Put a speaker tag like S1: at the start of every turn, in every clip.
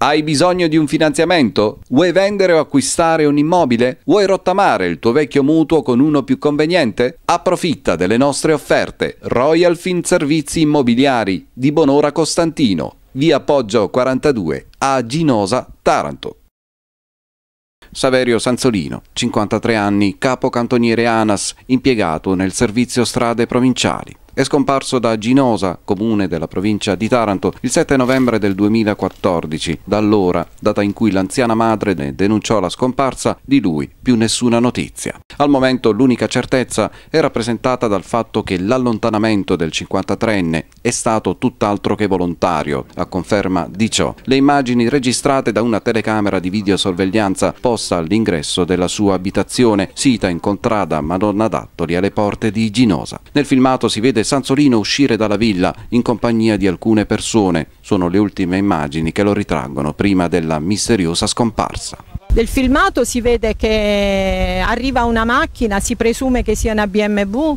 S1: Hai bisogno di un finanziamento? Vuoi vendere o acquistare un immobile? Vuoi rottamare il tuo vecchio mutuo con uno più conveniente? Approfitta delle nostre offerte. Royal Fin Servizi Immobiliari di Bonora Costantino, via Poggio 42 a Ginosa, Taranto. Saverio Sanzolino, 53 anni, capo cantoniere ANAS, impiegato nel servizio strade provinciali è scomparso da Ginosa, comune della provincia di Taranto, il 7 novembre del 2014. Da allora, data in cui l'anziana madre ne denunciò la scomparsa, di lui più nessuna notizia. Al momento l'unica certezza è rappresentata dal fatto che l'allontanamento del 53enne è stato tutt'altro che volontario. A conferma di ciò, le immagini registrate da una telecamera di videosorveglianza posta all'ingresso della sua abitazione, sita in contrada Madonna d'Attoli alle porte di Ginosa. Nel filmato si vede Sansolino uscire dalla villa in compagnia di alcune persone. Sono le ultime immagini che lo ritraggono prima della misteriosa scomparsa.
S2: Del filmato si vede che arriva una macchina, si presume che sia una BMW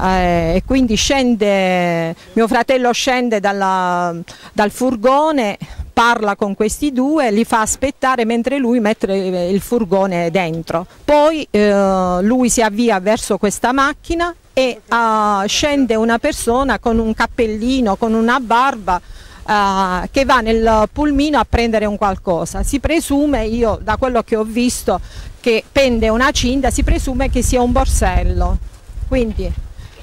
S2: eh, e quindi scende, mio fratello scende dalla, dal furgone, parla con questi due, li fa aspettare mentre lui mette il furgone dentro. Poi eh, lui si avvia verso questa macchina e uh, scende una persona con un cappellino, con una barba uh, che va nel pulmino a prendere un qualcosa. Si presume, io da quello che ho visto, che pende una cinta, si presume che sia un borsello. Quindi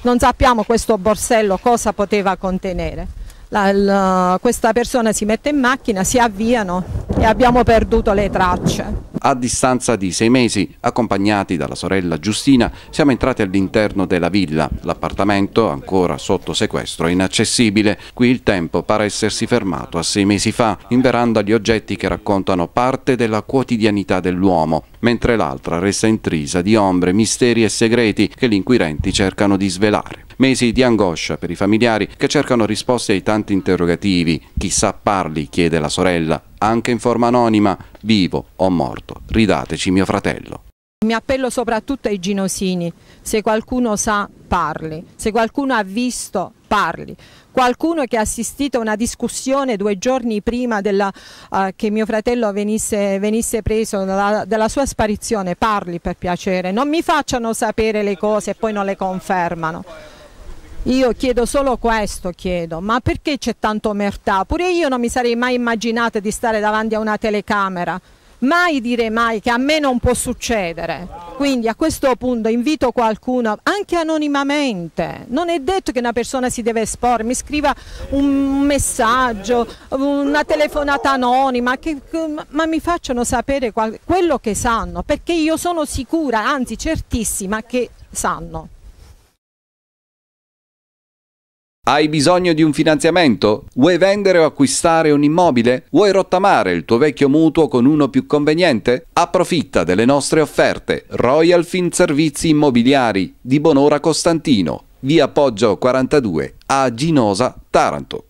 S2: non sappiamo questo borsello cosa poteva contenere. La, la, questa persona si mette in macchina, si avviano e abbiamo perduto le tracce.
S1: A distanza di sei mesi, accompagnati dalla sorella Giustina, siamo entrati all'interno della villa. L'appartamento, ancora sotto sequestro, è inaccessibile. Qui il tempo pare essersi fermato a sei mesi fa, inverando veranda gli oggetti che raccontano parte della quotidianità dell'uomo mentre l'altra resta intrisa di ombre, misteri e segreti che gli inquirenti cercano di svelare. Mesi di angoscia per i familiari che cercano risposte ai tanti interrogativi. Chissà parli, chiede la sorella, anche in forma anonima, vivo o morto, ridateci mio fratello.
S2: Mi appello soprattutto ai ginosini, se qualcuno sa parli, se qualcuno ha visto parli. Qualcuno che ha assistito a una discussione due giorni prima della, uh, che mio fratello venisse, venisse preso dalla, della sua sparizione, parli per piacere, non mi facciano sapere le cose e poi non le confermano. Io chiedo solo questo, chiedo, ma perché c'è tanta omertà? Pure io non mi sarei mai immaginata di stare davanti a una telecamera mai dire mai che a me non può succedere. Quindi a questo punto invito qualcuno, anche anonimamente, non è detto che una persona si deve esporre, mi scriva un messaggio, una telefonata anonima, che, ma mi facciano sapere qual, quello che sanno, perché io sono sicura, anzi certissima, che sanno.
S1: Hai bisogno di un finanziamento? Vuoi vendere o acquistare un immobile? Vuoi rottamare il tuo vecchio mutuo con uno più conveniente? Approfitta delle nostre offerte. Royal Fin Servizi Immobiliari di Bonora Costantino, via Poggio 42 a Ginosa, Taranto.